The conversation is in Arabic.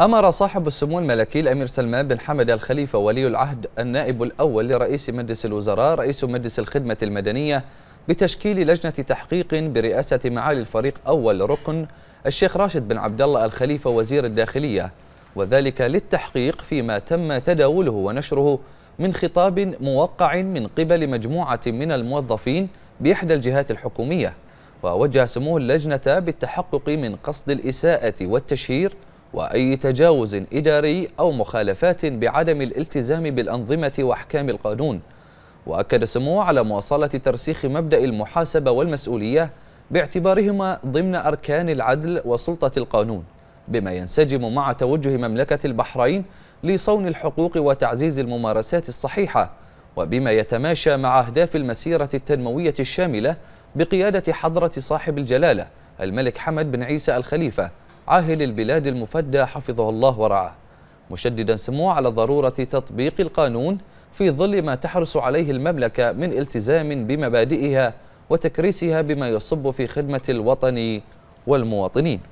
أمر صاحب السمو الملكي الأمير سلمان بن حمد الخليفة ولي العهد النائب الأول لرئيس مجلس الوزراء رئيس مجلس الخدمة المدنية بتشكيل لجنة تحقيق برئاسة معالي الفريق أول ركن الشيخ راشد بن عبد الله الخليفة وزير الداخلية وذلك للتحقيق فيما تم تداوله ونشره من خطاب موقع من قبل مجموعة من الموظفين بإحدى الجهات الحكومية ووجه سموه اللجنة بالتحقق من قصد الإساءة والتشهير وأي تجاوز إداري أو مخالفات بعدم الالتزام بالأنظمة وأحكام القانون وأكد سموه على مواصلة ترسيخ مبدأ المحاسبة والمسؤولية باعتبارهما ضمن أركان العدل وسلطة القانون بما ينسجم مع توجه مملكة البحرين لصون الحقوق وتعزيز الممارسات الصحيحة وبما يتماشى مع أهداف المسيرة التنموية الشاملة بقيادة حضرة صاحب الجلالة الملك حمد بن عيسى الخليفة عاهل البلاد المفدى حفظه الله ورعاه مشددا سموه على ضرورة تطبيق القانون في ظل ما تحرص عليه المملكة من التزام بمبادئها وتكريسها بما يصب في خدمة الوطن والمواطنين